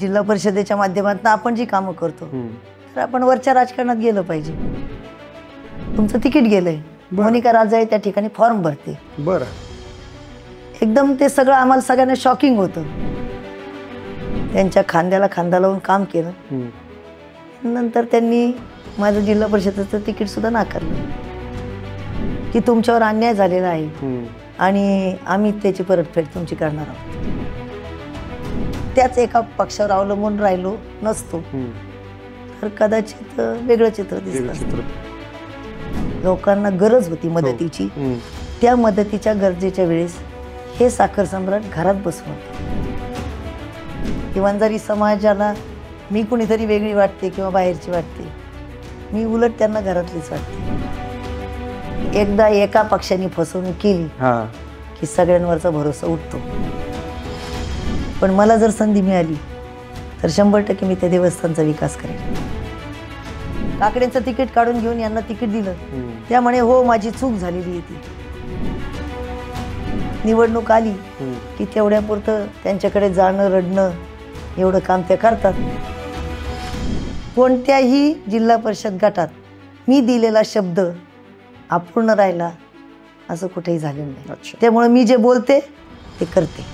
जिल्हा परिषदेच्या माध्यमातून आपण जी कामं करतो तर आपण वरच्या राजकारणात गेलं पाहिजे तुमचं तिकीट गेलंय मोनिका राजा आहे त्या ठिकाणी फॉर्म भरते बर एकदम ते सगळं आम्हाला सगळ्यांना शॉकिंग होतं त्यांच्या खांद्याला खांदा लावून काम केलं नंतर त्यांनी माझं जिल्हा परिषदेचं तिकीट सुद्धा नाकारलं की तुमच्यावर अन्याय झालेला आहे आणि आम्ही त्याची परतफेड तुमची करणार आहोत त्याच एका पक्षावर अवलंबून राहिलो नसतो तर कदाचित वेगळं चित्र दिसत लोकांना गरज होती हो. मदतीची त्या मदतीच्या गरजेच्या वेळेस हे साखर सम्राट घरात बसून होते किंवा जरी समाजाला मी कुणीतरी वेगळी वाटते किंवा बाहेरची वाटते मी उलट त्यांना घरातलीच वाटते एकदा एका पक्षाने फसवणूक केली की सगळ्यांवरचा भरोसा उठतो पण मला जर संधी मिळाली तर शंभर टक्के मी त्या देवस्थानचा विकास करेन काकड्यांचं तिकीट काढून घेऊन यांना तिकीट दिलं त्या म्हणे हो माझी चूक झालेली होती निवडणूक आली की तेवढ्यापुरतं त्यांच्याकडे जाणं रडणं एवढं काम ते करतात कोणत्याही जिल्हा परिषद गटात मी दिलेला शब्द अपूर्ण राहिला असं कुठेही झालेलं नाही त्यामुळे मी जे बोलते ते करते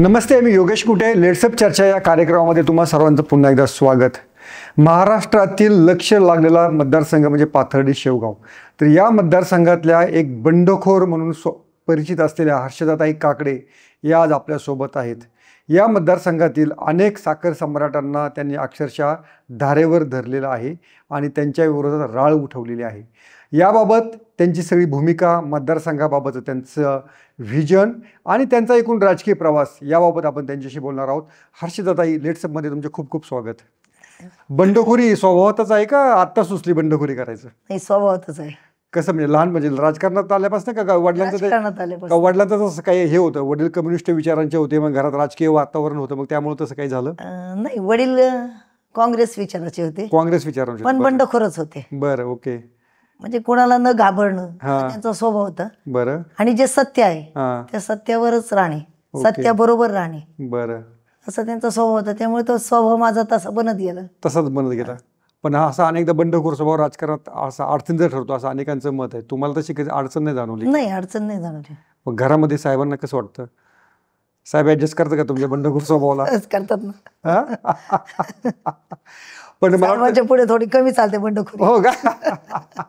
नमस्ते मी योगेश कुटे लेट्सअप चर्चा या कार्यक्रमामध्ये तुम्हा सर्वांचं पुन्हा एकदा स्वागत महाराष्ट्रातील लक्ष लागलेला मतदारसंघ म्हणजे पाथर्डी शेवगाव तर या मतदारसंघातल्या एक बंडखोर म्हणून स्व परिचित असलेल्या हर्षदाताई काकडे या आज आपल्यासोबत आहेत या मतदारसंघातील अनेक साखर सम्राटांना त्यांनी अक्षरशः धारेवर धरलेलं आहे आणि त्यांच्या विरोधात राळ उठवलेली आहे याबाबत त्यांची सगळी भूमिका मतदारसंघाबाबत त्यांचं व्हिजन आणि त्यांचा एकूण राजकीय प्रवास याबाबत आपण त्यांच्याशी बोलणार आहोत हर्षदाताई लेट्सअपमध्ये तुमचे खूप खूप स्वागत बंडखोरी स्वभावातच आहे का आत्ता सुचली बंडखोरी करायचं नाही स्वभावातच आहे कसं म्हणजे लहान म्हणजे राजकारणात आल्यापासून का वडिलांचं वडिलांचं तसं काही हे होतं वडील कम्युनिस्ट विचारांचे होते मग घरात राजकीय वातावरण होतं मग त्यामुळे तसं काही झालं नाही वडील काँग्रेस विचाराचे होते काँग्रेस विचारांचे पण बंडखोरच होते बरं ओके म्हणजे कोणाला न घाबरणं त्यांचा स्वभाव होता बरं आणि जे सत्य आहे त्या सत्यावरच सत्या बरोबर राहणे बरं असं त्यांचा स्वभाव होता त्यामुळे तो स्वभाव माझा तसा बनत गेला तसाच बनत गेला पण हा असा अनेकदा बंडखोर स्वभाव राजकारणात असा अडचणीचा ठरतो असं अनेकांचं मत आहे तुम्हाला तशी काही अडचण नाही जाणवली नाही अडचण नाही जाणवली मग घरामध्ये साहेबांना कसं वाटतं साहेब ऍडजस्ट करतात का तुमच्या बंडखोर स्वभावाला करतात ना पण मला पुढे थोडी कमी चालते बंडखोरी हो का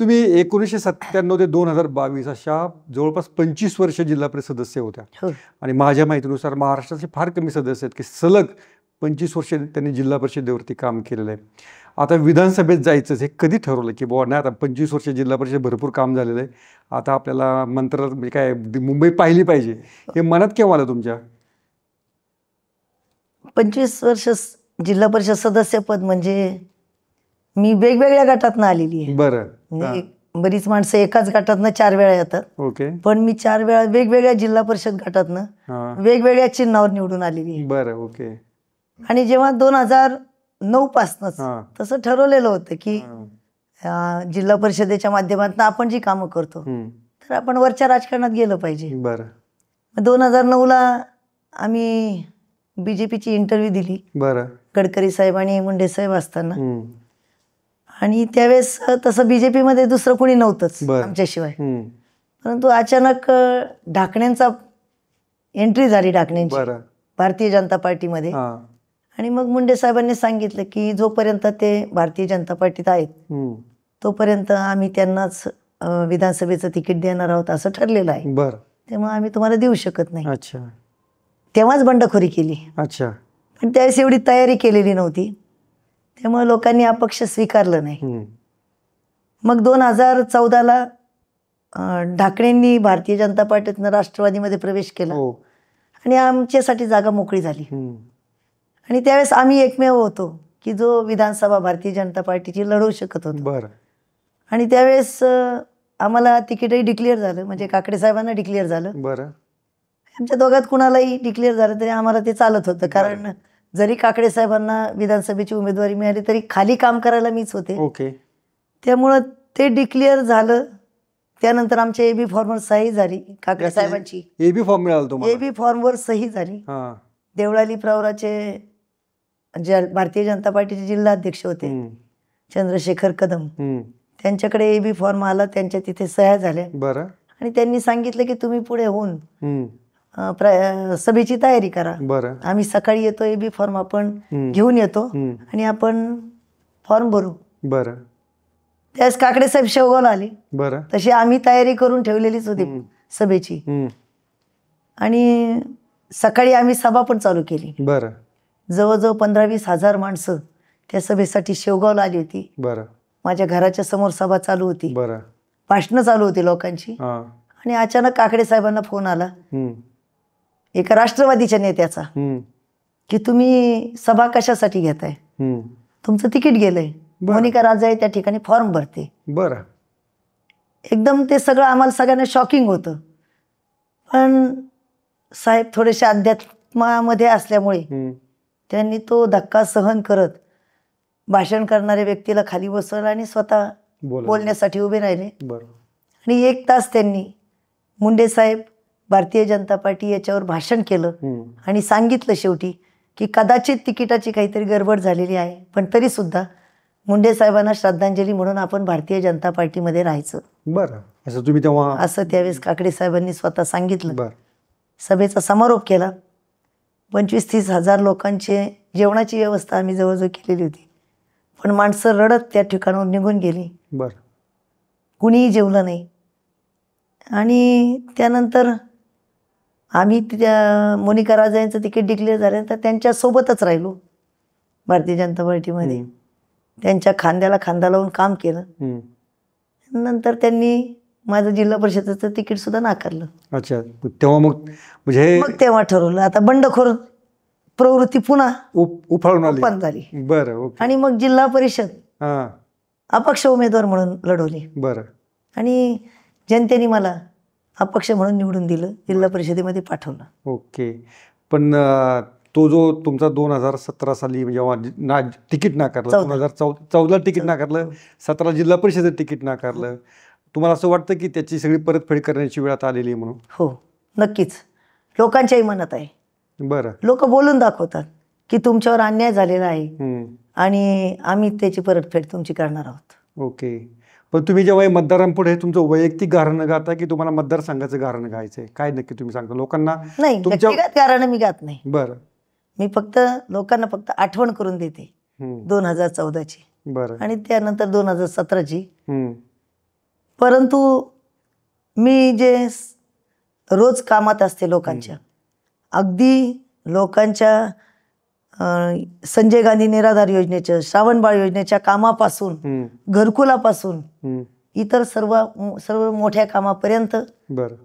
तुम्ही एकोणीसशे सत्त्याण्णव ते दोन हजार बावीस अशा जवळपास पंचवीस वर्ष जिल्हा परिषद सदस्य होत्या हो. आणि माझ्या माहितीनुसार महाराष्ट्राचे फार कमी सदस्य आहेत की सलग पंचवीस वर्ष त्यांनी जिल्हा परिषदेवरती काम केलेलं आहे आता विधानसभेत जायचं हे कधी ठरवलं की बाबा नाही आता पंचवीस वर्ष जिल्हा परिषद भरपूर काम झालेलं आहे आता आपल्याला मंत्रालयात म्हणजे काय मुंबई पाहिली पाहिजे हे मनात केव्हा आलं तुमच्या पंचवीस वर्ष जिल्हा परिषद सदस्यपद म्हणजे मी वेगवेगळ्या गटातनं आलेली आहे बरं म्हणजे बरीच माणसं एकाच गटातनं चार वेळा येतात ओके पण मी चार वेळा वेगवेगळ्या जिल्हा परिषद गटातनं वेगवेगळ्या चिन्हावर निवडून आलेली आहे बरं ओके आणि जेव्हा दोन हजार नऊ पासन तसं ठरवलेलं होतं की जिल्हा परिषदेच्या माध्यमातून आपण जी कामं करतो तर आपण वरच्या राजकारणात गेलं पाहिजे बरं दोन हजार नऊ ला आम्ही बीजेपीची इंटरव्ह्यू दिली बरं गडकरी साहेब आणि मुंडे साहेब असताना आणि त्यावेळेस तसं मध्ये दुसरं कोणी नव्हतंच आमच्याशिवाय परंतु अचानक ढाकण्यांचा एंट्री झाली ढाकण्यांची भारतीय जनता पार्टीमध्ये आणि मग मुंडे साहेबांनी सांगितलं की जोपर्यंत ते भारतीय जनता पार्टीत आहेत तोपर्यंत आम्ही त्यांनाच विधानसभेचं तिकीट देणार आहोत असं ठरलेलं आहे त्यामुळे आम्ही तुम्हाला देऊ शकत नाही तेव्हाच बंडखोरी केली अच्छा पण त्यावेळेस एवढी तयारी केलेली नव्हती त्यामुळे लोकांनी अपक्ष स्वीकारलं नाही मग दोन हजार चौदाला ढाकणेंनी भारतीय जनता पार्टीतनं राष्ट्रवादीमध्ये प्रवेश केला हो. आणि आमच्यासाठी जागा मोकळी झाली आणि त्यावेळेस आम्ही एकमेव होतो की जो विधानसभा भारतीय जनता पार्टीची लढवू शकत होतो बर आणि त्यावेळेस आम्हाला तिकीटही डिक्लेअर झालं म्हणजे काकडे साहेबांना डिक्लेअर झालं बरं आमच्या दोघात कुणालाही डिक्लेअर झालं तरी आम्हाला ते चालत होतं कारण जरी काकडे साहेबांना विधानसभेची उमेदवारी मिळाली तरी खाली काम करायला मीच होते ओके त्यामुळं ते डिक्लेअर झालं त्यानंतर आमच्या एबी फॉर्मवर सही झाली काकडे साहेबांची एबी फॉर्म मिळाला एबी फॉर्मवर सही झाली देवळाली प्रवराचे भारतीय जनता पार्टीचे जिल्हाध्यक्ष होते चंद्रशेखर कदम त्यांच्याकडे एबी फॉर्म आला त्यांच्या तिथे सह्या झाल्या बरं आणि त्यांनी सांगितलं की तुम्ही पुढे होऊन प्र सभेची तयारी करा बरं आम्ही सकाळी येतो ए बी फॉर्म आपण घेऊन येतो आणि आपण फॉर्म भरू बरं त्यास काकडे साहेब शेवगावला आले बरं तशी आम्ही तयारी करून ठेवलेलीच होती सभेची आणि सकाळी आम्ही सभा पण चालू केली बरं जवळजवळ पंधरा वीस हजार माणसं त्या सभेसाठी शेवगावला आली होती बरं माझ्या घराच्या समोर सभा चालू होती बरं भाषण चालू होती लोकांची आणि अचानक काकडे साहेबांना फोन आला एका राष्ट्रवादीच्या नेत्याचा की तुम्ही सभा कशासाठी घेताय तुमचं तिकीट गेलंय मोनिका राजा त्या ठिकाणी फॉर्म भरते बरं एकदम ते सगळं आम्हाला सगळ्यांना शॉकिंग होतं पण साहेब थोडेसे अध्यात्मामध्ये असल्यामुळे त्यांनी तो धक्का सहन करत भाषण करणाऱ्या व्यक्तीला खाली बसवलं आणि स्वतः बोलण्यासाठी उभे राहिले आणि एक तास त्यांनी मुंडे साहेब भारतीय जनता पार्टी याच्यावर भाषण केलं आणि सांगितलं शेवटी की कदाचित तिकिटाची काहीतरी गडबड झालेली आहे पण तरी सुद्धा मुंडे साहेबांना श्रद्धांजली म्हणून आपण भारतीय जनता पार्टीमध्ये राहायचं बरं असं तुम्ही तेव्हा असं त्यावेळेस काकडे साहेबांनी स्वतः सांगितलं सभेचा समारोप केला पंचवीस तीस हजार लोकांचे जेवणाची व्यवस्था आम्ही जवळजवळ केलेली होती पण माणसं रडत त्या ठिकाणावर निघून गेली बरं कुणीही जेवलं नाही आणि त्यानंतर आम्ही त्या मोनिका राजा यांचं तिकीट डिक्लेअर त्यांच्या त्यांच्यासोबतच राहिलो भारतीय जनता पार्टीमध्ये त्यांच्या खांद्याला खांदा लावून काम केलं नंतर त्यांनी माझं जिल्हा परिषदेचं तिकीट सुद्धा नाकारलं अच्छा तेव्हा मग म्हणजे मग तेव्हा ठरवलं आता बंडखोर प्रवृत्ती पुन्हा उफाळून झाली बरं आणि मग जिल्हा परिषद अपक्ष उमेदवार म्हणून लढवली बरं आणि जनतेने मला अपक्ष म्हणून निवडून दिलं जिल्हा परिषदेमध्ये पाठवलं ओके पण तो जो तुमचा दोन हजार सतरा साली जेव्हा ना तिकीट नाकारलं दोन हजार चौ चौदा तिकीट नाकारलं सतरा जिल्हा परिषदेत तिकीट नाकारलं तुम्हाला असं वाटतं की त्याची सगळी परतफेड करण्याची वेळ आता आलेली म्हणून हो नक्कीच लोकांच्याही मनात आहे बरं लोक बोलून दाखवतात की तुमच्यावर अन्याय झालेला आहे आणि आम्ही त्याची परतफेड तुमची करणार आहोत ओके पण तुम्ही जेव्हा मतदारांपुढे तुमचं वैयक्तिक गारणं गाता की तुम्हाला मतदार मतदारसंघाचं गारणं गायचंय काय नक्की तुम्ही सांगता लोकांना नाही तुमच्या व्यक्तिगत मी गात नाही बरं मी फक्त लोकांना फक्त आठवण करून देते दोन हजार चौदाची बरं आणि त्यानंतर दोन हजार सतराची परंतु मी जे रोज कामात असते लोकांच्या अगदी लोकांच्या संजय गांधी निराधार योजनेच्या बाळ योजनेच्या कामापासून घरकुलापासून इतर सर्व सर्व मोठ्या कामापर्यंत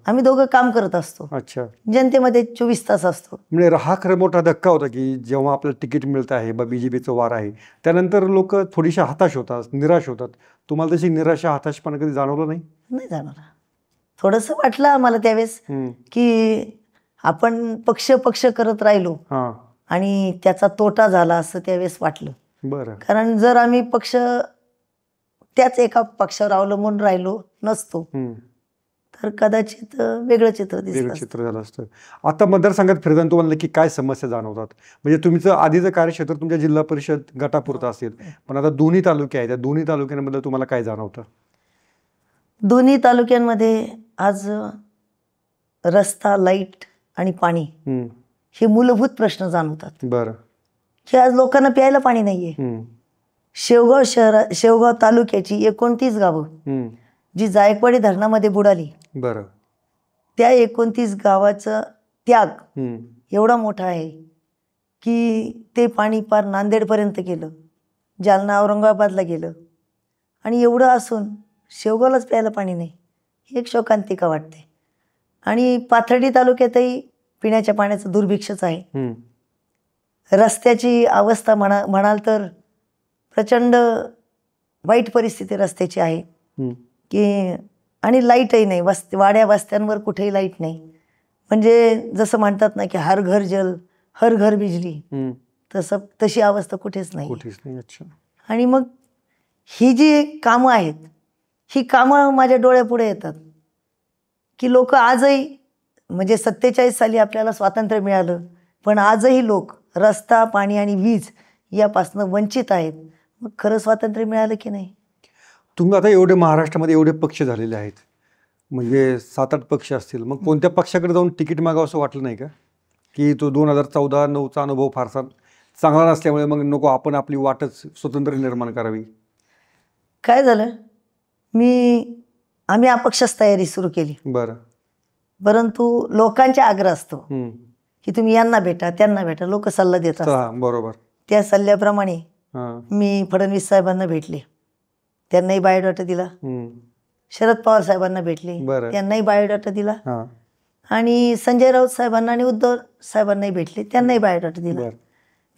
आम्ही दोघं काम करत असतो अच्छा जनतेमध्ये चोवीस तास असतो म्हणजे हा खरं मोठा धक्का होता की जेव्हा आपल्याला तिकीट मिळत आहे बीजेपीचं वार आहे त्यानंतर लोक थोडीशी हताश होतात निराश होतात तुम्हाला तशी निराशा हताशपणा कधी जाणवलं नाही नाही जाणवलं थोडस वाटलं आम्हाला त्यावेळेस की आपण पक्ष पक्ष करत राहिलो आणि त्याचा तोटा झाला असं त्यावेळेस वाटलं बरं कारण जर आम्ही पक्ष त्याच एका पक्षावर अवलंबून राहिलो नसतो तर कदाचित वेगळं चित्र वेगळं चित्र झालं असतं आता मतदारसंघात फिरताना तुम्हाला की काय समस्या जाणवतात म्हणजे तुमचं आधीचं कार्यक्षेत्र तुमच्या जिल्हा परिषद गटापुरतं हो. असेल पण आता दोन्ही तालुके आहेत त्या दोन्ही तालुक्यांमध्ये तुम्हाला काय जाणवतं दोन्ही तालुक्यांमध्ये आज रस्ता लाईट आणि पाणी हे मूलभूत प्रश्न जाणवतात बरं की आज लोकांना प्यायला पाणी नाहीये शेवगाव शहर शेवगाव तालुक्याची एकोणतीस गावं जी जायकवाडी धरणामध्ये बुडाली बरं त्या एकोणतीस गावाचा त्याग एवढा मोठा आहे की ते पाणी पार नांदेडपर्यंत गेलं जालना औरंगाबादला गेलं आणि एवढं असून शेवगावलाच प्यायला पाणी नाही ही एक शोकांतिका वाटते आणि पाथर्डी तालुक्यातही पिण्याच्या पाण्याचं दुर्भिक्षच आहे रस्त्याची अवस्था म्हणा म्हणाल तर प्रचंड वाईट परिस्थिती रस्त्याची आहे की आणि लाईटही नाही वाड्या वस्त्यांवर कुठेही लाईट नाही म्हणजे जसं म्हणतात ना की हर घर जल हर घर बिजली तसं तशी अवस्था कुठेच नाही आणि मग ही जी कामं आहेत ही कामं माझ्या डोळ्यापुढे येतात की लोक आजही म्हणजे सत्तेचाळीस साली आपल्याला स्वातंत्र्य मिळालं पण आजही लोक रस्ता पाणी आणि वीज यापासनं वंचित आहेत मग खरं स्वातंत्र्य मिळालं की नाही तुम्ही आता एवढे महाराष्ट्रामध्ये एवढे पक्ष झालेले आहेत म्हणजे सात आठ पक्ष असतील मग कोणत्या पक्षाकडे जाऊन तिकीट मागावं असं वाटलं नाही का की तो दोन हजार चौदा नऊचा अनुभव फारसा चांगला नसल्यामुळे मग नको आपण आपली वाटच स्वतंत्र निर्माण करावी काय झालं मी आम्ही अपक्षच तयारी सुरू केली बरं परंतु लोकांच्या आग्रह असतो की तुम्ही यांना भेटा त्यांना भेटा लोक सल्ला देतात बरोबर त्या सल्ल्याप्रमाणे मी फडणवीस साहेबांना भेटले त्यांनाही बायोडाटा दिला शरद पवार साहेबांना भेटले त्यांनाही बायोडाटा दिला आणि संजय राऊत साहेबांना आणि उद्धव साहेबांनाही भेटले त्यांनाही बायोडाटा दिला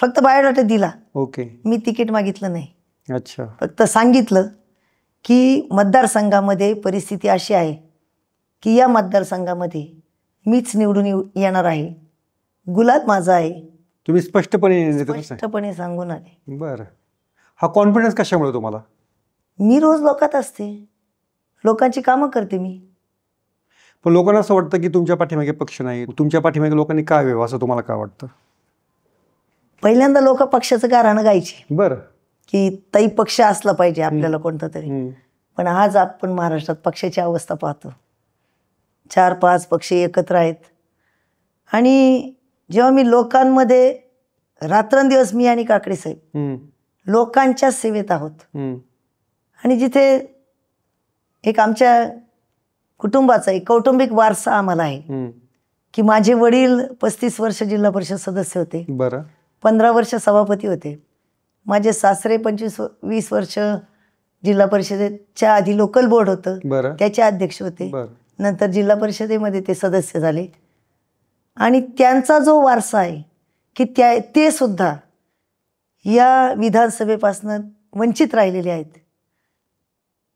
फक्त बायोडाटा दिला ओके मी तिकीट मागितलं नाही अच्छा फक्त सांगितलं की मतदारसंघामध्ये परिस्थिती अशी आहे की या मतदारसंघामध्ये मीच निवडून येणार आहे गुलाब माझा आहे तुम्ही स्पष्टपणे स्पष्टपणे सांगून आले बर हा कॉन्फिडन्स कशामुळे तुम्हाला मी रोज लोकात असते लोकांची कामं करते मी पण लोकांना असं वाटतं की तुमच्या पाठीमागे पक्ष नाही तुमच्या पाठीमागे लोकांनी काय व्हावं असं तुम्हाला काय वाटतं पहिल्यांदा लोक पक्षाचं कारण गायची बर की तई पक्ष असला पाहिजे आपल्याला कोणता तरी पण आज आपण महाराष्ट्रात पक्षाची अवस्था पाहतो चार पाच पक्षी एकत्र आहेत आणि जेव्हा मी लोकांमध्ये रात्रंदिवस मी आणि काकडे साहेब लोकांच्या सेवेत आहोत आणि जिथे एक आमच्या कुटुंबाचा एक कौटुंबिक वारसा आम्हाला आहे की माझे वडील पस्तीस वर्ष जिल्हा परिषद सदस्य होते बरं पंधरा वर्ष सभापती होते माझे सासरे पंचवीस वीस वर्ष जिल्हा परिषदेच्या आधी लोकल बोर्ड होतं त्याचे अध्यक्ष होते नंतर जिल्हा परिषदेमध्ये ते सदस्य झाले आणि त्यांचा जो वारसा आहे की त्या ते सुद्धा या विधानसभेपासून वंचित राहिलेले आहेत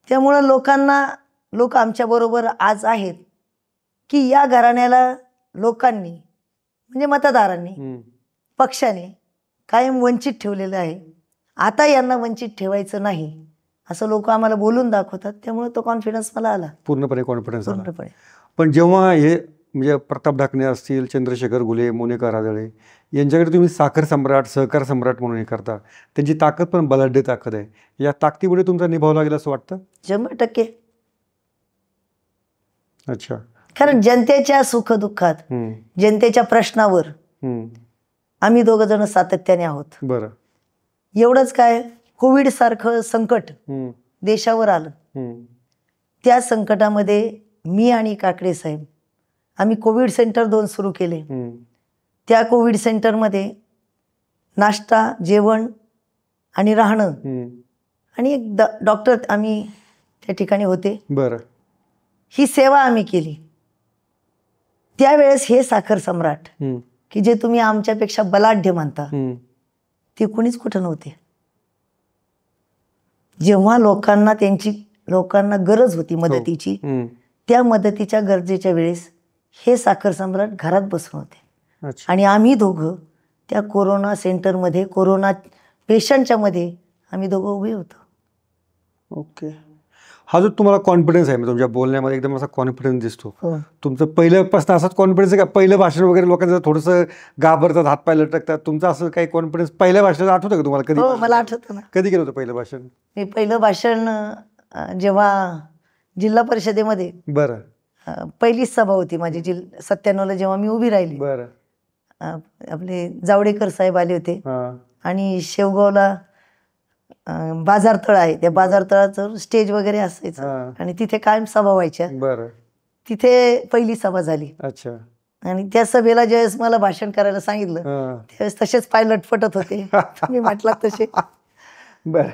त्यामुळं लोकांना लोक आमच्याबरोबर आज आहेत की या घराण्याला लोकांनी म्हणजे मतदारांनी पक्षाने कायम वंचित ठेवलेलं आहे आता यांना वंचित ठेवायचं नाही असं लोक आम्हाला बोलून दाखवतात त्यामुळे तो कॉन्फिडन्स मला आला पूर्णपणे कॉन्फिडन्स पूर्णपणे पण जेव्हा हे म्हणजे प्रताप ढाकणे असतील चंद्रशेखर गुले मोनिका राजळे यांच्याकडे तुम्ही साखर सम्राट सहकार सम्राट म्हणून हे करता त्यांची ताकद पण बलाढ्य ताकद आहे या ताकदीमुळे तुमचा निभाव लागेल असं वाटतं शंभर टक्के अच्छा कारण जनतेच्या सुख दुःखात जनतेच्या प्रश्नावर आम्ही दोघ जण सातत्याने आहोत बरं एवढंच काय कोविड सारखं संकट देशावर आलं त्या संकटामध्ये मी आणि काकडे साहेब आम्ही कोविड सेंटर दोन सुरू केले त्या कोविड सेंटरमध्ये नाश्ता जेवण आणि राहणं आणि एक डॉक्टर आम्ही त्या ठिकाणी होते बर ही सेवा आम्ही केली त्यावेळेस हे साखर सम्राट की जे तुम्ही आमच्यापेक्षा बलाढ्य मानता ते कुणीच कुठं नव्हते जेव्हा लोकांना त्यांची लोकांना गरज होती हो. मदतीची त्या मदतीच्या गरजेच्या वेळेस हे साखर सम्राट घरात बसून होते आणि आम्ही दोघं त्या कोरोना सेंटरमध्ये कोरोना पेशंटच्या मध्ये आम्ही दोघं उभे होतो ओके हा जो तुम्हाला कॉन्फिडन्स आहे तुमच्या बोलण्यामध्ये एकदम असा कॉन्फिडन्स दिसतो तुमचं पहिल्यापासून असाच कॉन्फिडन्स आहे का पहिलं भाषण वगैरे लोकांचं थोडस घाबरतात हात पाय लटकतात तुमचं असं काही कॉन्फिडन्स पहिल्या भाषणात आठवतं का तुम्हाला कधी हो, मला आठवतं कधी केलं होतं पहिलं भाषण मी पहिलं भाषण जेव्हा जिल्हा परिषदेमध्ये बरं पहिलीच सभा होती माझी जिल सत्त्याण्णवला जेव्हा मी उभी राहिली बरं आपले जावडेकर साहेब आले होते आणि शेवगावला बाजारतळ आहे त्या बाजारतळाचं स्टेज वगैरे असायचं आणि तिथे कायम सभा व्हायच्या तिथे पहिली सभा झाली अच्छा आणि त्या सभेला ज्यावेळेस मला भाषण करायला सांगितलं त्यावेळेस तसेच पाय लटपटत होते मी म्हटला तसे बर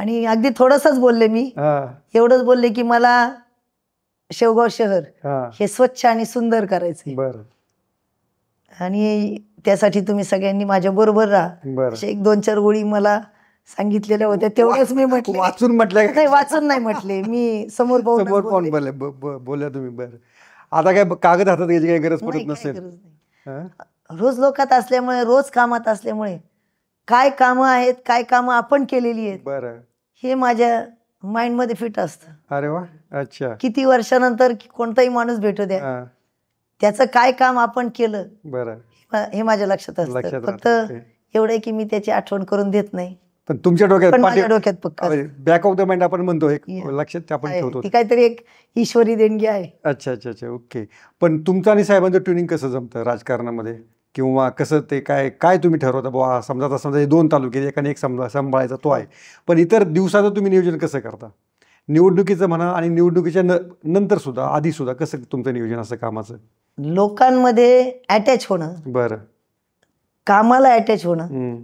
आणि अगदी थोडसच बोलले मी एवढंच बोलले की मला शेवगाव शहर हे स्वच्छ आणि सुंदर करायचं आणि त्यासाठी तुम्ही सगळ्यांनी माझ्या बरोबर राहा एक दोन चार गोळी मला सांगितलेल्या होत्या तेवढंच मी म्हटलं वाचून म्हटलं नाही वाचून नाही म्हटले मी समोर समोर पाहून बोलल्या तुम्ही बरं आता काय कागद हातात काही गरज पडत नसेल रोज लोकात असल्यामुळे रोज कामात असल्यामुळे काय कामं आहेत काय काम आपण केलेली आहेत बरं हे माझ्या माइंड मध्ये फिट असतं अरे वा अच्छा किती वर्षानंतर कोणताही माणूस भेटू द्या त्याचं काय काम आपण केलं बरं हे माझ्या लक्षात असतं फक्त एवढं की मी त्याची आठवण करून देत नाही पण तुमच्या डोक्यात डोक्यात बॅक ऑफ द माइंड आपण म्हणतो एक लक्षात आपण ठेवतो ती काहीतरी एक ईश्वरी देणगी आहे अच्छा अच्छा अच्छा ओके पण तुमचं आणि साहेबांचं ट्युनिंग कसं जमतं राजकारणामध्ये किंवा कसं ते काय काय तुम्ही ठरवता बुवा समजा समजा दोन तालुके एकाने एक समजा सांभाळायचा तो आहे पण इतर दिवसाचं तुम्ही नियोजन कसं करता निवडणुकीचं म्हणा आणि निवडणुकीच्या नंतर सुद्धा आधी सुद्धा कसं तुमचं नियोजन असं कामाचं लोकांमध्ये अटॅच होणं बरं कामाला अटॅच होणं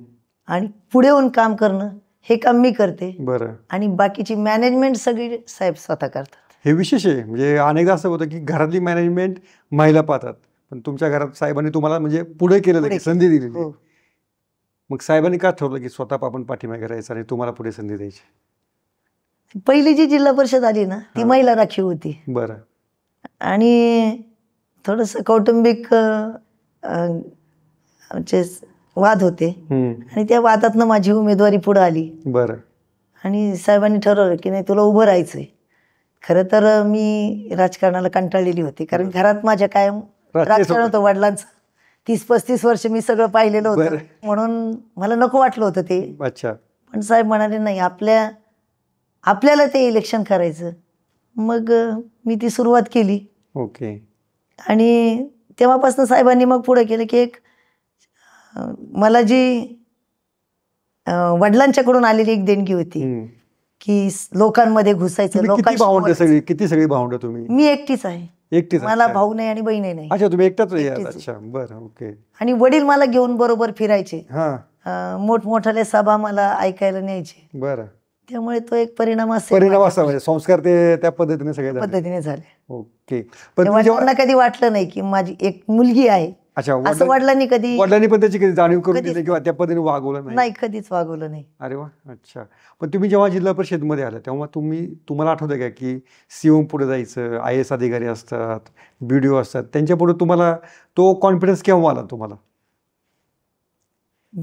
आणि पुढे येऊन काम करणं हे काम मी करते बरं आणि बाकीची मॅनेजमेंट सगळी साहेब स्वतः करतात हे विशेष आहे म्हणजे अनेकदा असं होतं की घरातली मॅनेजमेंट महिला पाहतात पण तुमच्या घरात साहेबांनी तुम्हाला म्हणजे पुढे केलेलं संधी दिली हो. मग साहेबांनी का ठरवलं की स्वतः आपण पाठीमागे करायचा आणि तुम्हाला पुढे संधी द्यायची पहिली जी जिल्हा परिषद आली ना ती महिला राखीव होती बरं आणि थोडस कौटुंबिक म्हणजे वाद होते आणि त्या वादातनं माझी उमेदवारी पुढे आली बर आणि साहेबांनी ठरवलं की नाही तुला उभं राहायचंय खर तर मी राजकारणाला कंटाळलेली होती कारण घरात माझ्या कायम राजकारण होतं वडिलांचं तीस पस्तीस वर्ष मी सगळं पाहिलेलं होतं म्हणून मला नको वाटलं होतं ते अच्छा पण साहेब म्हणाले नाही आपल्या आपल्याला ते इलेक्शन करायचं मग मी ती सुरुवात केली ओके आणि तेव्हापासून साहेबांनी मग पुढे केलं की एक मला जी वडिलांच्याकडून आलेली एक देणगी होती की लोकांमध्ये घुसायचं लोकांची सगळी किती सगळी भावंड तुम्ही मी एकटीच आहे एकटीच मला भाऊ नाही आणि बहीण नाही अच्छा तुम्ही ओके आणि वडील मला घेऊन बरोबर फिरायचे मोठमोठाले सभा मला ऐकायला न्यायचे बर त्यामुळे तो एक परिणाम असेल परिणाम असा म्हणजे संस्कार ते त्या पद्धतीने सगळ्या पद्धतीने झाले ओके पण कधी वाटलं नाही की माझी एक मुलगी आहे अच्छा असं नाही कधी वडिलांनी पण त्याची कधी जाणीव करून दिली किंवा त्या पद्धतीने वागवलं नाही कधीच वागवलं नाही अरे वा अच्छा पण तुम्ही जेव्हा जिल्हा परिषद मध्ये आला तेव्हा तुम्ही तुम्हाला आठवतं का की ओम पुढे जायचं आय एस अधिकारी असतात बीडीओ असतात त्यांच्या पुढे तुम्हाला तो कॉन्फिडन्स केव्हा आला तुम्हाला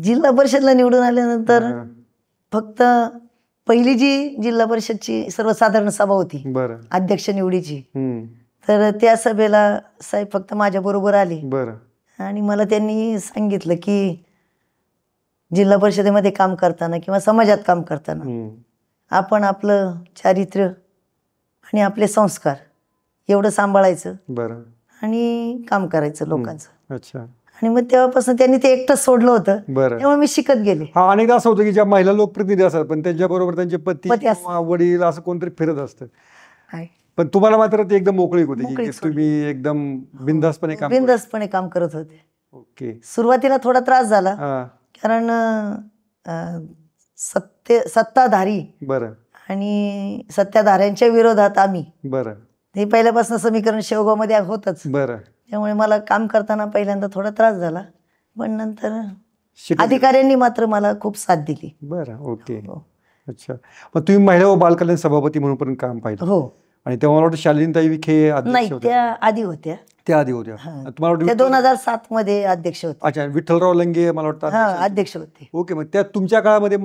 जिल्हा परिषदला निवडून आल्यानंतर फक्त पहिली जी जिल्हा परिषदची सर्वसाधारण सभा होती अध्यक्ष निवडीची तर त्या सभेला साहेब फक्त माझ्या बरोबर आले बरं आणि मला त्यांनी सांगितलं की जिल्हा परिषदेमध्ये काम करताना किंवा समाजात काम करताना आपण आपलं चारित्र्य आणि आपले संस्कार एवढं सांभाळायचं बरं आणि काम करायचं लोकांचं अच्छा आणि मग तेव्हापासून त्यांनी ते एकटंच सोडलं होतं तेव्हा मी शिकत गेले हा अनेकदा असं होतं की ज्या महिला लोकप्रतिनिधी असतात पण बरोबर त्यांचे पती वडील असं कोणतरी फिरत असतं पण तुम्हाला मात्र ती एकदम मोकळी होती तुम्ही एकदम बिंदासपणे काम करत- काम करत होते ओके सुरुवातीला थोडा त्रास झाला कारण सत्ताधारी बर आणि सत्ताधाऱ्यांच्या विरोधात आम्ही बर हे पहिल्यापासून समीकरण शेवगावमध्ये होतच बर त्यामुळे मला काम करताना पहिल्यांदा थोडा त्रास झाला पण नंतर अधिकाऱ्यांनी मात्र मला खूप साथ दिली बर ओके हो. अच्छा मग तुम्ही महिला व बालकल्याण सभापती म्हणून पण काम पाहिलं हो आणि तेव्हा मला वाटतं शालिनीताई विखे नाही त्या आधी होत्या त्या आधी होत्या तुम्हाला दोन हजार सात मध्ये अध्यक्ष होते अच्छा विठ्ठलराव लंगे मला वाटतं अध्यक्ष होते ओके मग त्या तुमच्या काळामध्ये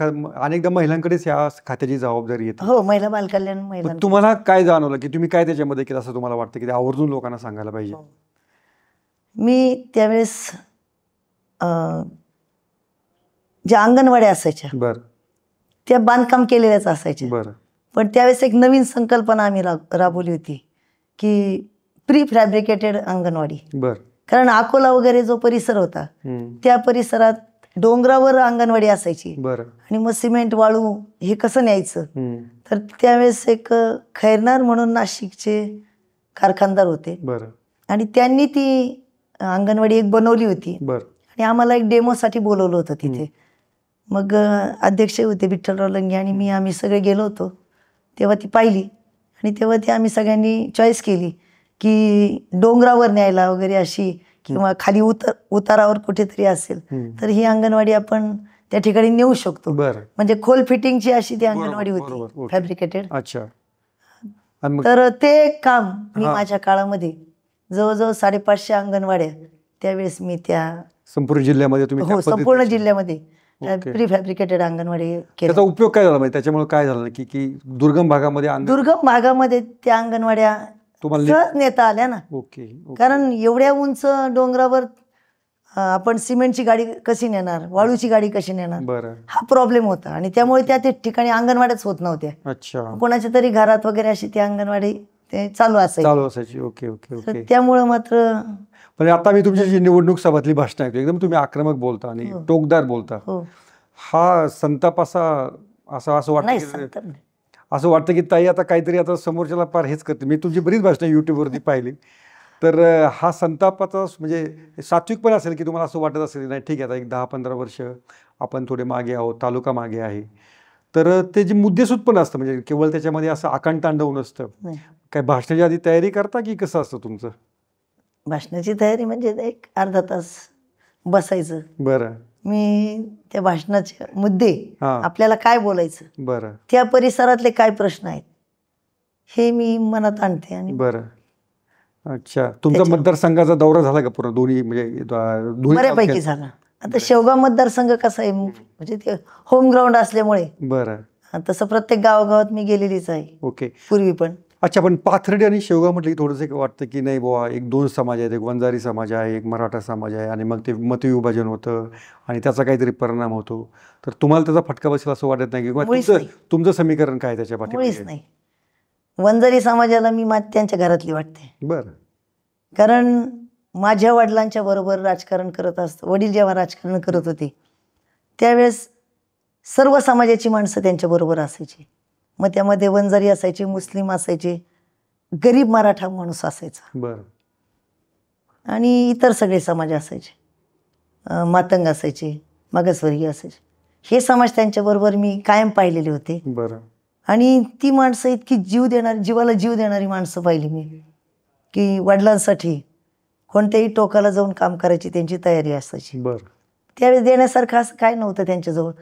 अनेकदा महिलांकडेच या खात्याची जबाबदारी येते हो महिला बालकल्याण महिला तुम्हाला काय जाणवलं की तुम्ही काय त्याच्यामध्ये केलं असं तुम्हाला वाटतं की आवर्जून लोकांना सांगायला पाहिजे हो. मी त्यावेळेस ज्या अंगणवाड्या असायच्या बर त्या बांधकाम केलेल्याच असायच्या बरं पण त्यावेळेस एक नवीन संकल्पना आम्ही राबवली होती की प्री फॅब्रिकेटेड अंगणवाडी कारण अकोला वगैरे जो परिसर होता त्या परिसरात डोंगरावर अंगणवाडी असायची आणि मग सिमेंट वाळू हे कसं न्यायचं तर त्यावेळेस एक खैरनार म्हणून नाशिकचे कारखानदार होते आणि त्यांनी ती अंगणवाडी एक बनवली होती आणि आम्हाला एक डेमोसाठी बोलवलं होतं तिथे मग अध्यक्ष होते विठ्ठलराव लंगे आणि मी आम्ही सगळे गेलो होतो तेव्हा ती पाहिली आणि तेव्हा ती आम्ही सगळ्यांनी चॉईस केली की डोंगरावर न्यायला वगैरे अशी किंवा खाली उतर उतारावर कुठेतरी असेल तर ही अंगणवाडी आपण त्या ठिकाणी नेऊ शकतो म्हणजे खोल फिटिंगची अशी ती अंगणवाडी होती फॅब्रिकेटेड अच्छा तर ते काम मी माझ्या काळामध्ये जवळजवळ साडेपाचशे अंगणवाड्या त्यावेळेस मी त्या संपूर्ण जिल्ह्यामध्ये हो संपूर्ण जिल्ह्यामध्ये प्रीफॅब्रिकेटेड अंगणवाडी त्याचा उपयोग काय झाला म्हणजे त्याच्यामुळे काय झालं की की दुर्गम भागामध्ये दुर्गम भागामध्ये त्या अंगणवाड्या नेता आल्या ना ओके कारण एवढ्या उंच डोंगरावर आपण सिमेंटची गाडी कशी नेणार वाळूची गाडी कशी नेणार हा प्रॉब्लेम होता आणि त्यामुळे त्या ठिकाणी अंगणवाड्याच होत नव्हत्या कोणाच्या तरी घरात वगैरे अशी ती अंगणवाडी ते चालू असायची ओके ओके त्यामुळं मात्र म्हणजे आता मी तुमची जी निवडणूक सभातली भाषण ऐकतो एकदम तुम्ही आक्रमक बोलता आणि हो. टोकदार बोलता हो. हा संताप असा असा असं वाटतं असं वाटतं की ताई आता काहीतरी आता समोरच्याला पार हेच करते मी तुमची बरीच भाषणं युट्यूबवरती पाहिली तर हा संतापाचा म्हणजे सात्विक पण असेल की तुम्हाला असं वाटत असेल नाही ठीक आहे आता एक दहा पंधरा वर्ष आपण थोडे मागे आहोत तालुका मागे आहे तर ते जे मुद्देसूद पण असतं म्हणजे केवळ त्याच्यामध्ये असं आकांतांडव नसतं काय भाषणाच्या आधी तयारी करता की कसं असतं तुमचं भाषणाची तयारी म्हणजे एक अर्धा तास बसायचं बरं मी त्या भाषणाचे मुद्दे आपल्याला काय बोलायचं बरं त्या परिसरातले काय प्रश्न आहेत हे मी मनात आणते आणि बरं अच्छा तुमच्या मतदारसंघाचा दौरा झाला का पूर्ण दोन्ही म्हणजे बऱ्यापैकी झाला आता शेवगाव मतदारसंघ कसा आहे म्हणजे ते होम ग्राउंड असल्यामुळे बरं तसं प्रत्येक गावागावात मी गेलेलीच आहे ओके पूर्वी पण अच्छा पण पाथर्डी आणि शेवगाव म्हटलं की थोडंसं वाटतं की नाही बुवा एक दोन समाज आहेत एक वंजारी समाज आहे एक मराठा समाज आहे आणि मग ते मतविभाजन होतं आणि त्याचा काहीतरी परिणाम होतो तर तुम्हाला त्याचा फटका बसेल असं वाटत नाही किंवा तुमचं समीकरण काय त्याच्या नाही वंजारी समाजाला मी मात त्यांच्या घरातली वाटते बरं कारण माझ्या वडिलांच्या बरोबर राजकारण करत असतं वडील जेव्हा राजकारण करत होते त्यावेळेस सर्व समाजाची माणसं त्यांच्याबरोबर असायची मग त्यामध्ये वंजारी असायचे मुस्लिम असायचे गरीब मराठा माणूस असायचा आणि इतर सगळे समाज असायचे मातंग असायचे मागस्वर्गीय असायचे हे समाज त्यांच्याबरोबर मी कायम पाहिलेले होते बर आणि ती माणसं इतकी जीव देणारी जीवाला जीव देणारी माणसं पाहिली मी की वडिलांसाठी कोणत्याही टोकाला जाऊन काम करायची त्यांची तयारी असायची बर त्यावेळेस देण्यासारखं असं काय नव्हतं त्यांच्याजवळ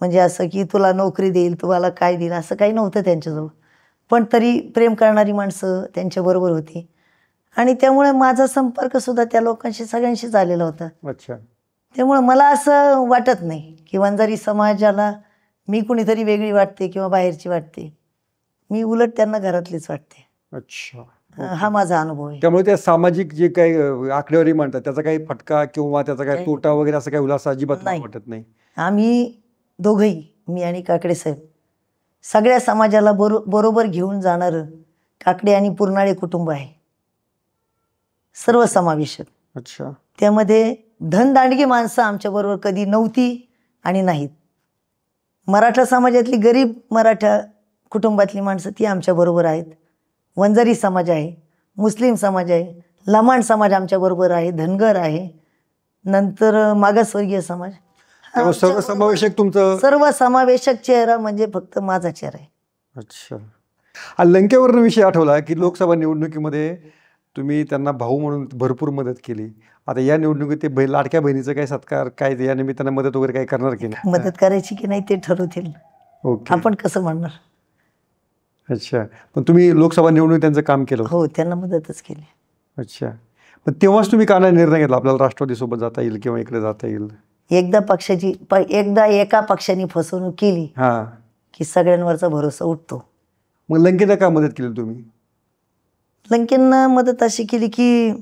म्हणजे असं की तुला नोकरी देईल तुम्हाला काय देईल असं काही नव्हतं त्यांच्याजवळ पण तरी प्रेम करणारी माणसं त्यांच्याबरोबर होती आणि त्यामुळे माझा संपर्क सुद्धा त्या लोकांशी सगळ्यांशी झालेला होता अच्छा त्यामुळे मला असं वाटत नाही की वंजारी म्हणजे समाजाला मी कुणीतरी वेगळी वाटते किंवा बाहेरची वाटते मी उलट त्यांना घरातलीच वाटते अच्छा हा माझा अनुभव आहे त्यामुळे त्या सामाजिक जे काही आकडेवारी म्हणतात त्याचा काही फटका किंवा त्याचा काही तोटा वगैरे असं काही उल्हास अजिबात वाटत नाही आम्ही दोघंही मी आणि काकडे साहेब सगळ्या समाजाला बरो बरोबर घेऊन जाणारं काकडे आणि पुरणाळे कुटुंब आहे समावेशक अच्छा त्यामध्ये धनदांडगी माणसं आमच्याबरोबर कधी नव्हती आणि नाहीत मराठा समाजातली गरीब मराठा कुटुंबातली माणसं ती आमच्याबरोबर आहेत वंजारी समाज आहे मुस्लिम समाज आहे लमाण समाज आमच्याबरोबर आहे धनगर आहे नंतर मागासवर्गीय समाज सर्वसमावेशक तुमचं सर्वसमावेशक चेहरा म्हणजे फक्त माझा चेहरा आहे अच्छा लंकेवरनं विषय आठवला की लोकसभा निवडणुकीमध्ये तुम्ही त्यांना भाऊ म्हणून भरपूर मदत केली आता या निवडणुकीत लाडक्या बहिणीचा काय सत्कार काय या निमित्तानं मदत वगैरे काय करणार की नाही मदत करायची की नाही ते ठरवतील आपण कसं म्हणणार अच्छा पण तुम्ही लोकसभा निवडणूक त्यांचं काम केलं हो त्यांना मदतच केली अच्छा पण तेव्हाच तुम्ही काय निर्णय घेतला आपल्याला सोबत जाता येईल किंवा इकडे जाता येईल एकदा पक्षाची एकदा एका पक्षाने फसवणूक केली हा की सगळ्यांवरचा भरोसा उठतो मग लंकेला का मदत केली तुम्ही लंकेंना मदत अशी केली की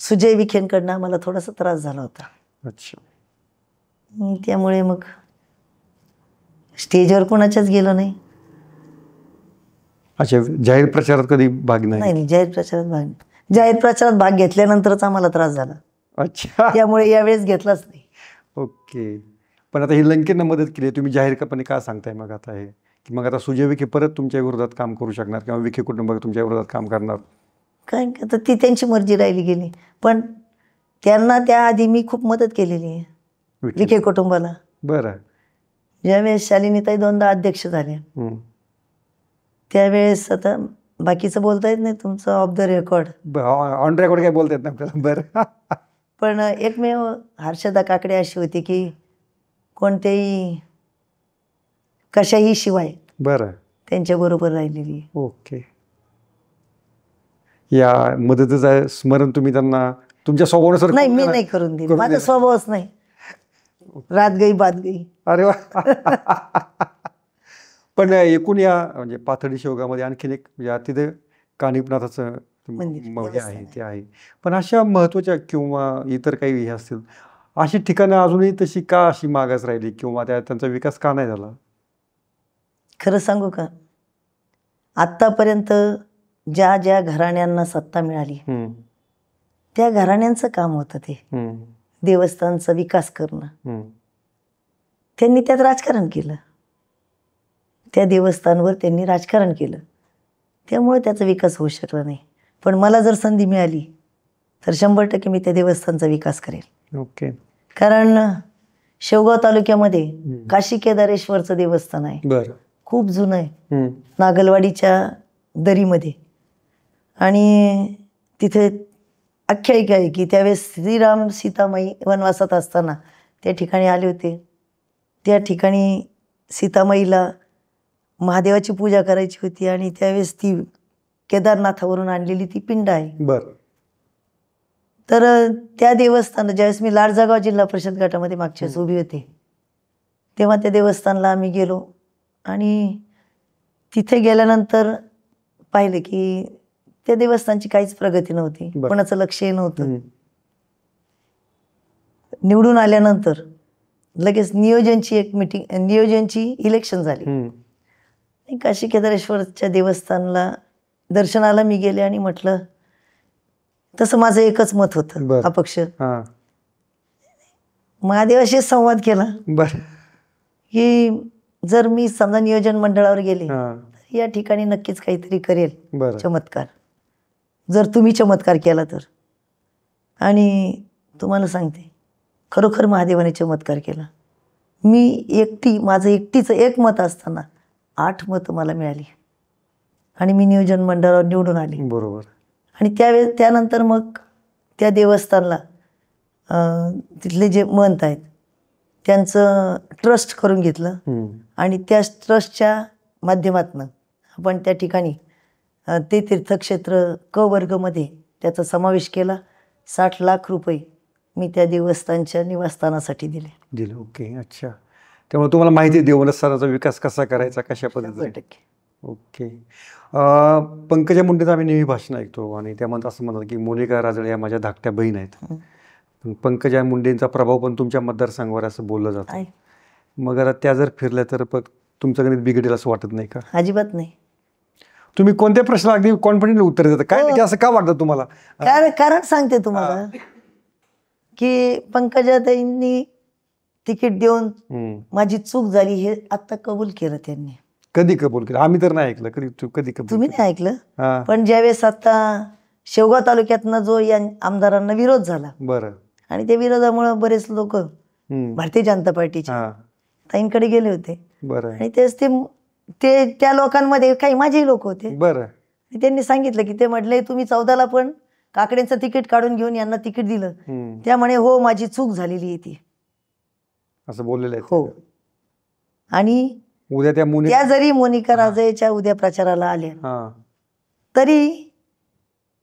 सुजय विखेंकडनं आम्हाला थोडासा त्रास झाला होता अच्छा त्यामुळे मग स्टेजवर कोणाच्याच गेलो नाही अच्छा जाहीर प्रचारात कधी भाग नाही नाही जाहीर प्रचारात भाग जाहीर प्रचारात भाग घेतल्यानंतरच आम्हाला त्रास झाला अच्छा त्यामुळे यावेळेस घेतलाच नाही ओके पण आता ही लंकेनं मदत केली तुम्ही जाहीर का सांगताय मग आता हे की मग आता सुजय विखे परत तुमच्या विरोधात काम करू शकणार किंवा विखे कुटुंब तुमच्या विरोधात काम करणार काय तर ती त्यांची मर्जी राहिली गेली पण त्यांना त्याआधी मी खूप मदत केलेली आहे विखे कुटुंबाला बरं ज्यावेळेस शालिनीताई दोनदा अध्यक्ष झाले त्यावेळेस आता बाकीचं बोलता येत नाही तुमचं off the record on record काय बोलता येत ना आपल्याला बरं पण एकमेव हर्षदा काकडे अशी होती की कोणत्याही कशाही शिवाय बर त्यांच्या बरोबर राहिलेली ओके या मदतीचं स्मरण तुम्ही त्यांना तुमच्या स्वभावानुसार नाही मी नाही करून दिली माझा स्वभावच नाही रात गई बात गई अरे वा पण एकूण या म्हणजे पाथडी शिवगामध्ये आणखीन एक म्हणजे तिथे कानिपनाथाचं म्हणजे आहे ते आहे पण अशा महत्वाच्या किंवा इतर काही हे असतील अशी ठिकाणं अजूनही तशी का अशी मागास राहिली किंवा त्या त्यांचा विकास का नाही झाला खरं सांगू का आतापर्यंत ज्या ज्या घराण्यांना सत्ता मिळाली त्या घराण्यांचं काम होतं ते देवस्थानचा विकास करणं त्यांनी त्यात राजकारण केलं त्या देवस्थानवर त्यांनी राजकारण केलं त्यामुळे त्याचा विकास होऊ शकला नाही पण मला जर संधी मिळाली तर शंभर टक्के मी त्या देवस्थानचा विकास करेल ओके okay. कारण शेवगाव तालुक्यामध्ये hmm. काशी केदारेश्वरचं देवस्थान आहे खूप जुनं आहे hmm. नागलवाडीच्या दरीमध्ये आणि तिथे आख्यायिका आहे की त्यावेळेस श्रीराम सीतामाई वनवासात असताना त्या ठिकाणी आले होते त्या ठिकाणी सीतामाईला महादेवाची पूजा करायची होती आणि त्यावेळेस ती केदारनाथावरून आणलेली ती पिंड आहे बर तर त्या देवस्थान ज्यावेळेस मी लाडजागाव जिल्हा परिषद गटामध्ये मागच्याच उभी होते तेव्हा त्या देवस्थानला आम्ही गेलो आणि तिथे गेल्यानंतर पाहिले की त्या देवस्थानची काहीच प्रगती नव्हती कोणाचं लक्षही नव्हतं निवडून आल्यानंतर लगेच नियोजनची एक मिटिंग नियोजनची इलेक्शन झाली काशी केदारेश्वरच्या देवस्थानला दर्शनाला मी गेले आणि म्हटलं तसं माझं एकच मत होतं अपक्ष महादेवाशी संवाद केला बर की जर मी समजा नियोजन मंडळावर गेले तर या ठिकाणी नक्कीच काहीतरी करेल चमत्कार जर तुम्ही चमत्कार केला तर आणि तुम्हाला सांगते खरोखर महादेवाने चमत्कार केला मी एकटी माझं एकटीचं एक मत असताना आठ मत मला मिळाली आणि मी नियोजन मंडळावर निवडून आले बरोबर आणि त्यावेळेस त्यानंतर मग त्या देवस्थानला तिथले जे मंत आहेत त्यांचं ट्रस्ट करून घेतलं आणि त्या ट्रस्टच्या माध्यमातनं आपण त्या ठिकाणी ते तीर्थक्षेत्र क वर्गमध्ये त्याचा समावेश केला साठ लाख रुपये मी त्या देवस्थानच्या निवासस्थानासाठी दिले दिले ओके अच्छा त्यामुळे तुम्हाला माहिती देवस्थानाचा विकास कसा करायचा कशा पद्धतीने टक्के ओके पंकजा मुंडेचं आम्ही नेहमी भाषण ऐकतो आणि त्या म्हणतात असं म्हणतात की मोनिका राजळे या माझ्या धाकट्या बहीण आहेत पंकजा मुंडेंचा प्रभाव पण तुमच्या मतदारसंघावर असं बोललं जातं मग आता त्या जर फिरल्या तर तुमचं गणित बिघडेल असं वाटत नाही का अजिबात नाही तुम्ही कोणत्या प्रश्नाला अगदी कॉन्फिडेंट उत्तर देतात काय हो. असं का वाटतं तुम्हाला कारण सांगते तुम्हाला की पंकजाताईंनी तिकीट देऊन माझी चूक झाली हे आता कबूल केलं त्यांनी कधी कबूल केलं आम्ही तर नाही ऐकलं कधी कधी कबूल तुम्ही नाही ऐकलं पण ज्यावेळेस आता शेवगाव तालुक्यातनं जो या आमदारांना विरोध झाला बरं आणि त्या विरोधामुळे बरेच लोक भारतीय जनता पार्टीचे ताईंकडे गेले होते बरं आणि तेच ते त्या लोकांमध्ये काही माझेही लोक होते बरं त्यांनी सांगितलं की ते म्हटले तुम्ही चौदाला पण काकड्यांचं तिकीट काढून घेऊन यांना तिकीट दिलं त्यामुळे हो माझी चूक झालेली आहे ती असं बोललेलं आहे हो आणि उद्या त्या मुनी त्या जरी मोनिका राजेच्या उद्या प्रचाराला आल्या तरी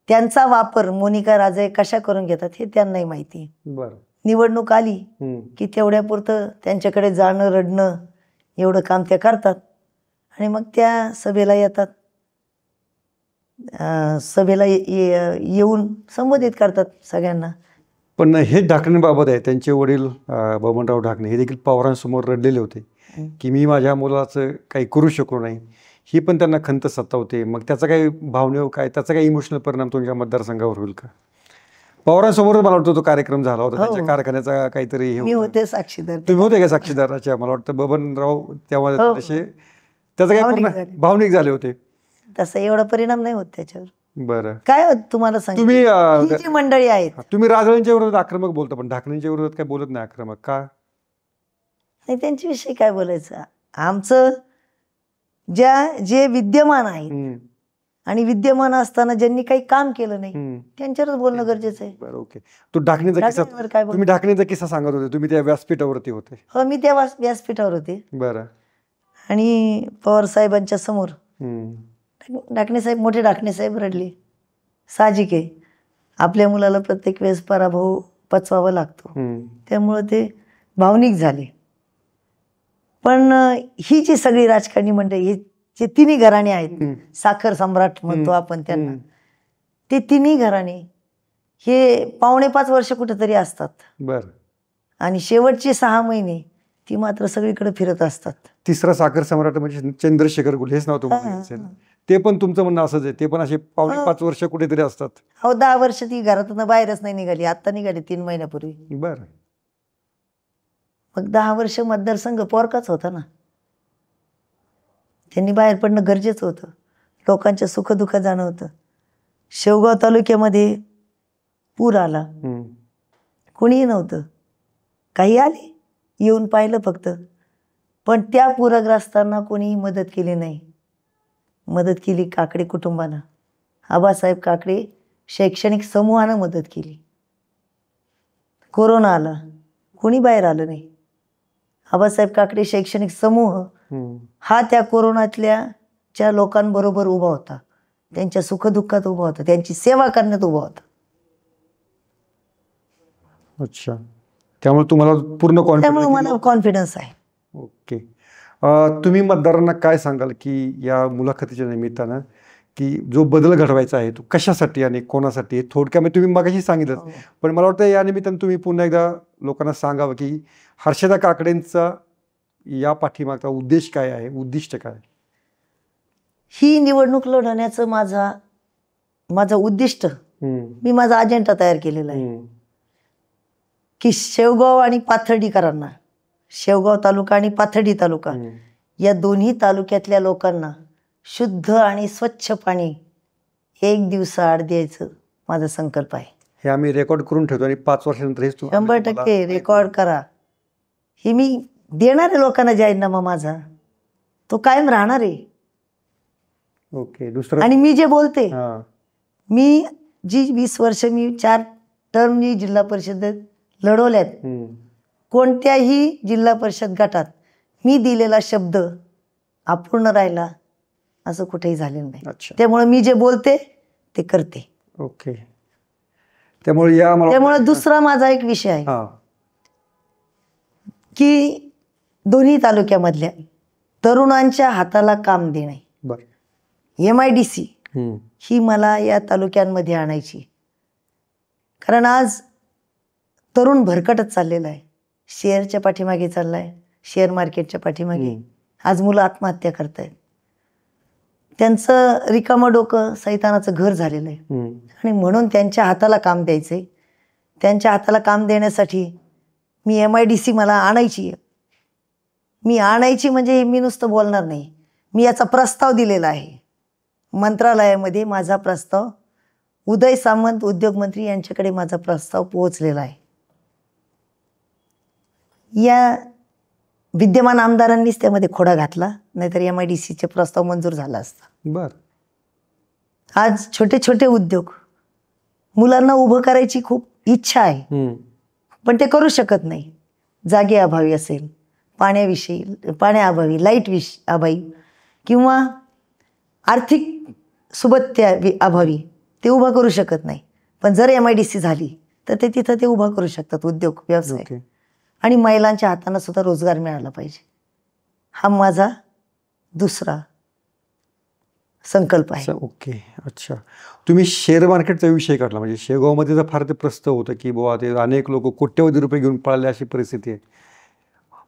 त्यांचा वापर मोनिका राजे कशा करून घेतात हे त्यांनाही माहिती निवडणूक आली की तेवढ्यापुरतं त्यांच्याकडे जाणं रडणं एवढं काम त्या करतात आणि मग त्या सभेला येतात सभेला येऊन संबोधित करतात सगळ्यांना पण हे बाबत आहे त्यांचे वडील बबनराव ढाकणे हे देखील पवारांसमोर रडलेले होते की मी माझ्या मुलाचं काही करू शकलो नाही ही पण त्यांना खंत सतावते मग त्याचा काही भावने काय त्याचा काही इमोशनल परिणाम तुमच्या मतदारसंघावर होईल का पवारांसमोर मला वाटतं तो कार्यक्रम झाला होता हो. त्याच्या कारखान्याचा काहीतरी हे होते साक्षीदार तुम्ही होते का साक्षीदार मला वाटतं बबनराव तेव्हा हो. तसे त्याचा काय भावनिक झाले होते तसा एवढा परिणाम नाही होत त्याच्यावर बरं काय तुम्हाला सांग तुम्ही मंडळी आहेत तुम्ही राजळ्यांच्या विरोधात आक्रमक बोलता पण ढाकणेंच्या विरोधात काय बोलत नाही आक्रमक का आणि त्यांच्याविषयी काय बोलायचं आमचं ज्या जे विद्यमान आहेत आणि विद्यमान असताना ज्यांनी काही काम केलं नाही त्यांच्यावरच बोलणं गरजेचं आहे ओके तू ढाकणीचा ढाकणीचा किस्सा सांगत होते तुम्ही त्या व्यासपीठावरती होते हो मी त्या व्यासपीठावर होते बर आणि पवार साहेबांच्या समोर डाकणे साहेब मोठे डाकणे साहेब रडले साहजिक आहे आपल्या मुलाला प्रत्येक वेळेस पराभव पचवावा लागतो त्यामुळं ते भावनिक झाले पण ही जी सगळी राजकारणी मंडळी ही जे तिन्ही घराणे आहेत साखर सम्राट म्हणतो आपण त्यांना ते तिन्ही घराणे हे पावणे पाच वर्ष कुठेतरी असतात बर आणि शेवटचे सहा महिने ती मात्र सगळीकडे फिरत असतात तिसरा साखर सम्राट म्हणजे चंद्रशेखर गुल हेच नाव ते पण तुमचं म्हणणं असंच आहे ते पण असे पावणे हो. पाच वर्ष कुठेतरी असतात हो दहा वर्ष ती घरातून बाहेरच नाही निघाली आता निघाली तीन महिन्यापूर्वी बरं मग दहा वर्ष मतदारसंघ पोरकाच होता ना त्यांनी बाहेर पडणं गरजेचं होतं लोकांच्या सुखदुःख होतं शेवगाव तालुक्यामध्ये पूर आला कुणीही नव्हतं काही आले येऊन पाहिलं फक्त पण त्या पूरग्रस्तांना कोणीही मदत केली नाही मदत केली काकडे कुटुंबांना आबासाहेब काकडे शैक्षणिक समूहानं मदत केली कोरोना आला कोणी बाहेर आलं नाही आबासाहेब काकडे शैक्षणिक समूह हा त्या कोरोनातल्या ज्या लोकांबरोबर उभा होता त्यांच्या सुखदुःखात उभा होता त्यांची सेवा करण्यात उभा होता अच्छा त्यामुळे तुम्हाला पूर्ण मला कॉन्फिडन्स आहे ओके तुम्ही मतदारांना काय सांगाल की या मुलाखतीच्या निमित्तानं की जो बदल घडवायचा आहे तो कशासाठी आणि कोणासाठी थोडक्यामध्ये तुम्ही मगाशी सांगितलं हो. पण मला वाटतं या निमित्तानं तुम्ही पुन्हा एकदा लोकांना सांगावं की हर्षदा काकडेंचा या पाठीमागचा उद्देश काय आहे उद्दिष्ट काय ही निवडणूक लढवण्याचं माझा माझं उद्दिष्ट मी माझा अजेंडा तयार केलेला आहे की शेवगाव आणि पाथर्डीकरांना शेवगाव तालुका आणि पाथर्डी तालुका या दोन्ही तालुक्यातल्या लोकांना शुद्ध आणि स्वच्छ पाणी एक दिवसाआड द्यायचं माझा संकल्प आहे हे आम्ही रेकॉर्ड करून ठेवतो आणि पाच वर्षानंतर शंभर टक्के रेकॉर्ड करा हे मी देणार आहे लोकांना जाहीरनामा माझा तो कायम राहणार आहे ओके दुसरं आणि मी जे बोलते मी जी वीस वर्ष मी चार टर्मनी जिल्हा परिषदेत लढवल्यात कोणत्याही जिल्हा परिषद गटात मी दिलेला शब्द अपूर्ण राहिला असं कुठेही झालेलं नाही त्यामुळे मी जे बोलते ते करते ओके त्यामुळे या त्यामुळे दुसरा माझा एक विषय आहे की दोन्ही तालुक्यामधल्या तरुणांच्या हाताला काम देणे एम आय डी सी ही मला या तालुक्यांमध्ये आणायची कारण आज तरुण भरकटच चाललेला आहे शेअरच्या पाठीमागे चाललाय शेअर मार्केटच्या पाठीमागे आज मुलं आत्महत्या करत आहेत त्यांचं रिकामं डोकं सैतानाचं घर झालेलं आहे आणि म्हणून त्यांच्या हाताला काम द्यायचंय त्यांच्या हाताला काम देण्यासाठी मी एम आय डी सी मला आणायची आहे मी आणायची म्हणजे मी नुसतं बोलणार नाही मी याचा प्रस्ताव दिलेला आहे मंत्रालयामध्ये माझा प्रस्ताव उदय सामंत उद्योग मंत्री यांच्याकडे माझा प्रस्ताव पोहोचलेला आहे या विद्यमान आमदारांनीच त्यामध्ये खोडा घातला नाहीतर एम आय डी सीचे प्रस्ताव मंजूर झाला असता बर आज छोटे छोटे उद्योग मुलांना उभं करायची खूप इच्छा आहे पण ते करू शकत नाही जागे अभावी असेल पाण्याविषयी पाण्याअभावी लाईट विष अभावी किंवा आर्थिक सुबत्त्या वि अभावी ते उभा करू शकत नाही पण जर एम आय डी सी झाली तर ते तिथं ते उभा करू शकतात उद्योग व्यवसाय आणि महिलांच्या हातांना सुद्धा रोजगार मिळाला पाहिजे हा माझा दुसरा संकल्प आहे ओके अच्छा तुम्ही शेअर मार्केटचा विषय काढला म्हणजे शेगावमध्ये जर फार ते प्रस्त होतं की बो ते अनेक लोक कोट्यवधी रुपये घेऊन पळाले अशी परिस्थिती आहे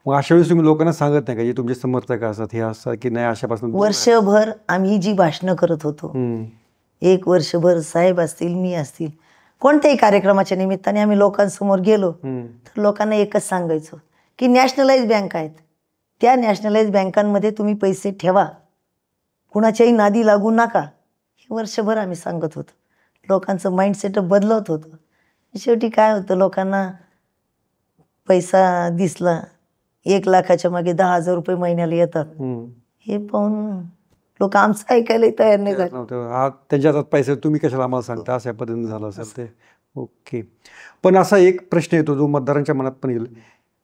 मग अशा वेळेस तुम्ही लोकांना सांगत नाही का जे तुमचे समर्थक असतात हे असतात की नाही अशापासून वर्षभर आम्ही जी भाषण करत होतो एक वर्षभर साहेब असतील मी असतील कोणत्याही कार्यक्रमाच्या निमित्ताने आम्ही लोकांसमोर गेलो तर लोकांना एकच सांगायचो की नॅशनलाइज बँक आहेत त्या नॅशनलाइज बँकांमध्ये तुम्ही पैसे ठेवा कुणाच्याही नादी लागू नका वर्षभर आम्ही सांगत होतो लोकांचं माइंडसेटअप बदलत होतं शेवटी काय होतं लोकांना पैसा दिसला एक लाखाच्या मागे दहा हजार रुपये महिन्याला येतात हे पाहून लोक आमचं ऐकायलाही तयार नाही जात हा त्यांच्या हातात पैसे तुम्ही कशाला आम्हाला सांगता अशा पद्धतीने झालं असेल ते ओके पण असा एक प्रश्न येतो जो मतदारांच्या मनात पण येईल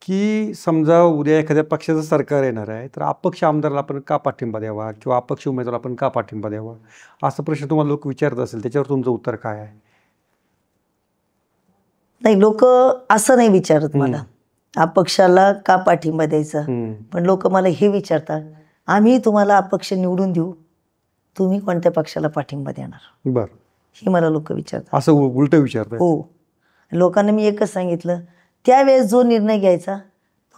की समजा उद्या एखाद्या पक्षाचं सरकार येणार आहे तर अपक्ष आमदाराला आपण का पाठिंबा द्यावा किंवा अपक्ष उमेदवाराला आपण का पाठिंबा द्यावा असा प्रश्न तुम्हाला लोक विचारत असेल त्याच्यावर तुमचं उत्तर काय आहे नाही लोक असं नाही विचारत मला अपक्षाला का पाठिंबा द्यायचा पण लोक मला हे विचारतात आम्ही तुम्हाला अपक्ष निवडून देऊ तुम्ही कोणत्या पक्षाला पाठिंबा देणार बर हे मला लोक विचारतात असं उलट विचारतात हो लोकांना मी एकच सांगितलं त्यावेळेस जो निर्णय घ्यायचा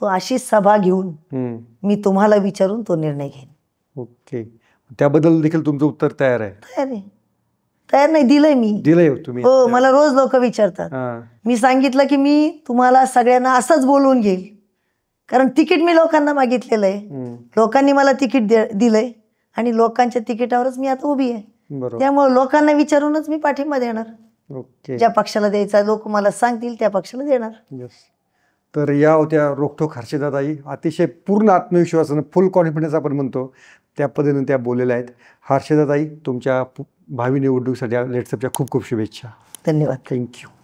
तो अशी सभा घेऊन मी तुम्हाला विचारून तो निर्णय घेईन ओके त्याबद्दल देखील तुमचं उत्तर तयार आहे तयार तयार नाही दिलंय मी दिलंय हो तुम्ही हो मला रोज लोक विचारतात मी सांगितलं की मी तुम्हाला सगळ्यांना असंच बोलवून घेईल कारण तिकीट मी लोकांना मागितलेलं आहे लोकांनी मला तिकीट दिलंय आणि लोकांच्या तिकिटावरच मी आता उभी आहे त्यामुळे लोकांना विचारूनच मी पाठिंबा देणार ओके ज्या पक्षाला द्यायचा लोक मला सांगतील त्या पक्षाला देणार तर या होत्या रोखोक हर्षदाताई अतिशय पूर्ण आत्मविश्वासानं फुल कॉन्फिडन्स आपण म्हणतो त्या पद्धतीनं त्या बोललेल्या आहेत हर्षदाताई तुमच्या भावी निवडणुकीसाठी लेट्सअपच्या खूप खूप शुभेच्छा धन्यवाद थँक्यू